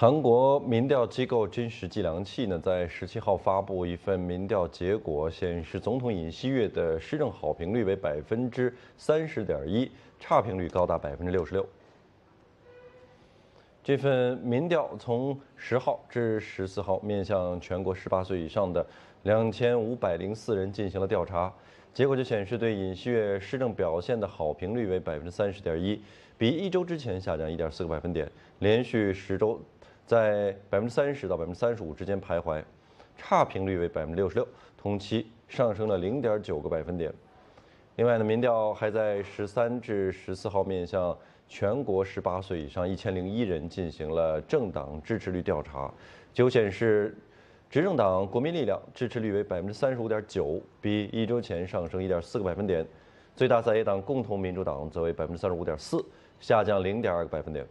韩国民调机构“真实计量器”呢，在十七号发布一份民调结果，显示总统尹锡悦的施政好评率为百分之三十点一，差评率高达百分之六十六。这份民调从十号至十四号，面向全国十八岁以上的两千五百零四人进行了调查，结果就显示对尹锡悦施政表现的好评率为百分之三十点一，比一周之前下降一点四个百分点，连续十周。在百分之三十到百分之三十五之间徘徊，差评率为百分之六十六，同期上升了零点九个百分点。另外呢，民调还在十三至十四号面向全国十八岁以上一千零一人进行了政党支持率调查，结果显示，执政党国民力量支持率为百分之三十五点九，比一周前上升一点四个百分点。最大在野党共同民主党则为百分之三十五点四，下降零点二个百分点。